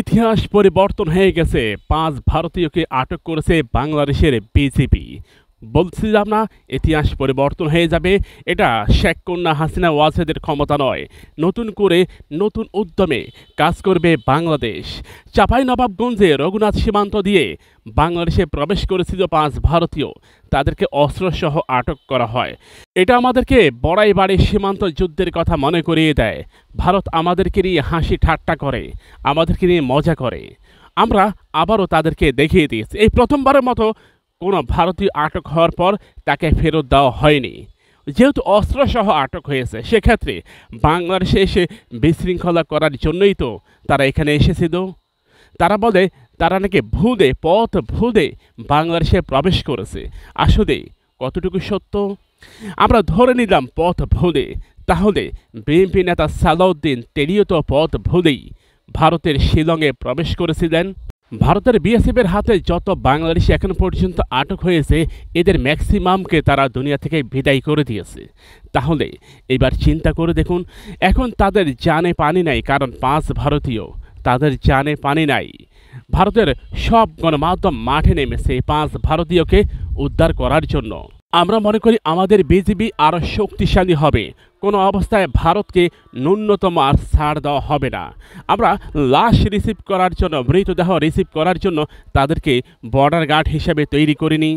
ইতিহাস পরিবর্তন হয়ে গেছে পাঁচ ভারতীয়কে আটক করেছে বাংলাদেশের বিজেপি বলছিলাম না ইতিহাস পরিবর্তন হয়ে যাবে এটা শেখ কন্যা হাসিনা ওয়াজেদের ক্ষমতা নয় নতুন করে নতুন উদ্যমে কাজ করবে বাংলাদেশ চাপাই নবাবগঞ্জে রঘুনাথ সীমান্ত দিয়ে বাংলাদেশে প্রবেশ করেছিল পাঁচ ভারতীয় তাদেরকে অস্ত্রসহ আটক করা হয় এটা আমাদেরকে বড়াই বাড়ি সীমান্ত যুদ্ধের কথা মনে করিয়ে দেয় ভারত আমাদেরকে নিয়ে হাসি ঠাট্টা করে আমাদেরকে নিয়ে মজা করে আমরা আবারও তাদেরকে দেখিয়ে দিয়েছি এই প্রথমবারের মতো কোনো ভারতীয় আটক হওয়ার পর তাকে ফেরত দেওয়া হয়নি যেহেতু অস্ত্রসহ আটক হয়েছে সেক্ষেত্রে বাংলাদেশে এসে বিশৃঙ্খলা করার জন্যই তো তারা এখানে এসেছিল তারা বলে তারা নাকি ভুলে পথ ভুলে বাংলাদেশে প্রবেশ করেছে আসলে কতটুকু সত্য আমরা ধরে নিলাম পথ ভুলে তাহলে বিএনপি নেতা সালাউদ্দিন তেরিয়ত পথ ভুলেই ভারতের শিলংয়ে প্রবেশ করেছিলেন ভারতের বিএসএফের হাতে যত বাংলাদেশি এখন পর্যন্ত আটক হয়েছে এদের ম্যাক্সিমামকে তারা দুনিয়া থেকে বিদায় করে দিয়েছে তাহলে এবার চিন্তা করে দেখুন এখন তাদের জানে পানি নাই কারণ পাঁচ ভারতীয় তাদের জানে পানি নাই ভারতের সব গণমাধ্যম মাঠে নেমেছে পাঁচ ভারতীয়কে উদ্ধার করার জন্য আমরা মনে করি আমাদের বিজেপি আরও শক্তিশালী হবে কোনো অবস্থায় ভারতকে ন্যূনতম আর ছাড় দেওয়া হবে না আমরা লাশ রিসিভ করার জন্য মৃতদেহ রিসিভ করার জন্য তাদেরকে বর্ডার গার্ড হিসেবে তৈরি করিনি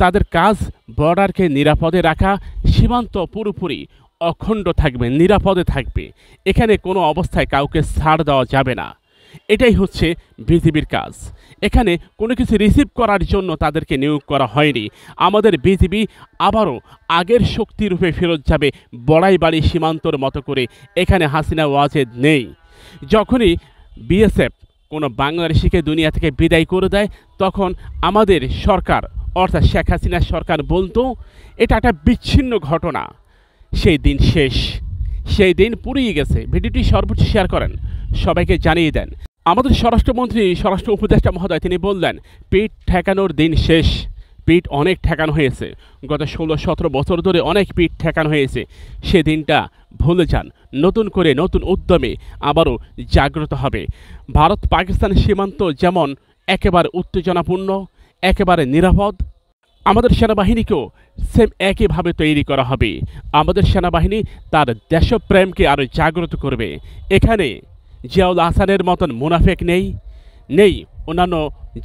তাদের কাজ বর্ডারকে নিরাপদে রাখা সীমান্ত পুরোপুরি অখণ্ড থাকবে নিরাপদে থাকবে এখানে কোনো অবস্থায় কাউকে ছাড় দেওয়া যাবে না এটাই হচ্ছে বিজিবির কাজ এখানে কোনো কিছু রিসিভ করার জন্য তাদেরকে নিয়োগ করা হয়নি আমাদের বিজিবি আবারও আগের শক্তিরূপে ফেরত যাবে বড়াই বাড়ি সীমান্তর মতো করে এখানে হাসিনা ওয়াজেদ নেই যখনই বিএসএফ কোনো বাংলাদেশিকে দুনিয়া থেকে বিদায় করে দেয় তখন আমাদের সরকার অর্থাৎ শেখ হাসিনা সরকার বলতো এটা একটা বিচ্ছিন্ন ঘটনা সেই দিন শেষ সেই দিন পুড়িয়ে গেছে ভিডিওটি সর্বোচ্চ শেয়ার করেন সবাইকে জানিয়ে দেন আমাদের স্বরাষ্ট্রমন্ত্রী স্বরাষ্ট্র উপদেষ্টা মহোদয় তিনি বললেন পিট ঠেকানোর দিন শেষ পিঠ অনেক ঠেকানো হয়েছে গত ষোলো সতেরো বছর ধরে অনেক পিঠ ঠেকানো হয়েছে সেদিনটা ভুলে যান নতুন করে নতুন উদ্যমে আবারও জাগ্রত হবে ভারত পাকিস্তান সীমান্ত যেমন একেবারে উত্তেজনাপূর্ণ একেবারে নিরাপদ আমাদের সেনাবাহিনীকেও সেম একইভাবে তৈরি করা হবে আমাদের সেনাবাহিনী তার দেশপ্রেমকে আরও জাগ্রত করবে এখানে জিয়াউল আসানের মতন মুনাফেক নেই নেই অন্যান্য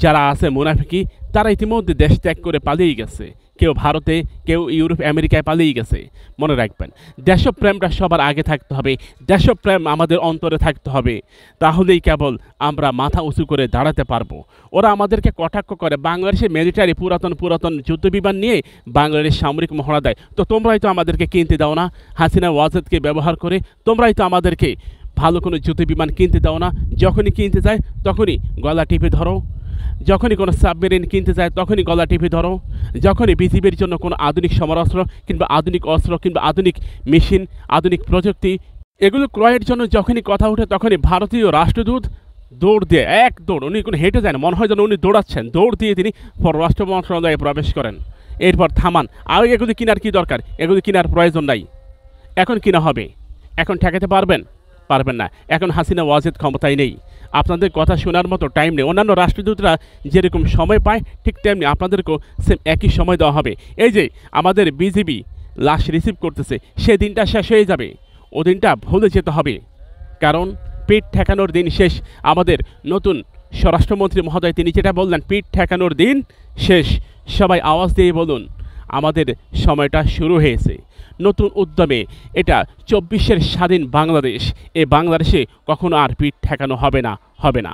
যারা আছে মুনাফিকি তারা ইতিমধ্যে দেশ ত্যাগ করে পালিয়ে গেছে কেউ ভারতে কেউ ইউরোপ আমেরিকায় পালিয়ে গেছে মনে রাখবেন দেশপ্রেমটা সবার আগে থাকতে হবে দেশপ্রেম আমাদের অন্তরে থাকতে হবে তাহলেই কেবল আমরা মাথা উঁচু করে দাঁড়াতে পারবো ওরা আমাদেরকে কটাক্ষ করে বাংলাদেশের মিলিটারি পুরাতন পুরাতন যুদ্ধবিমান নিয়ে বাংলাদেশ সামরিক মহড়া দেয় তো তোমরাই তো আমাদেরকে কিনতে দাও না হাসিনা ওয়াজেদকে ব্যবহার করে তোমরাই তো আমাদেরকে ভালো কোনো যুদ্ধ বিমান কিনতে দাও না যখনই কিনতে যায় তখনই গলা টিপে ধরো যখনই কোনো সাবমেরিন কিনতে যায় তখনই গলা টিপে ধরো যখনই বিজিবির জন্য কোনো আধুনিক সমরাস্ত্র কিংবা আধুনিক অস্ত্র কিংবা আধুনিক মেশিন আধুনিক প্রযুক্তি এগুলো ক্রয়ের জন্য যখনই কথা ওঠে তখনই ভারতীয় রাষ্ট্রদূত দৌড় দিয়ে এক দৌড় উনি কোনো হেঁটে যান মনে হয় যেন উনি দৌড়াচ্ছেন দৌড় দিয়ে তিনি পররাষ্ট্র মন্ত্রণালয়ে প্রবেশ করেন এরপর থামান আর এগুলি কেনার কি দরকার এগুলি কেনার প্রয়োজন নাই এখন কিনা হবে এখন ঠেকাতে পারবেন পারবেন না এখন হাসিনা ওয়াজেদ ক্ষমতায় নেই আপনাদের কথা শোনার মতো টাইম নেই অন্যান্য রাষ্ট্রদূতরা যেরকম সময় পায় ঠিক তেমনি আপনাদেরকেও সেম একই সময় দেওয়া হবে এই যে আমাদের বিজিবি লাশ রিসিভ করতেছে সে দিনটা শেষ হয়ে যাবে ও দিনটা ভুলে যেতে হবে কারণ পেট ঠেকানোর দিন শেষ আমাদের নতুন স্বরাষ্ট্রমন্ত্রী মহোদয় তিনি যেটা বললেন পিঠ ঠেকানোর দিন শেষ সবাই আওয়াজ দিয়ে বলুন আমাদের সময়টা শুরু হয়েছে নতুন উদ্যমে এটা চব্বিশের স্বাধীন বাংলাদেশ এ বাংলাদেশে কখনো আর পিঠ ঠেকানো হবে না হবে না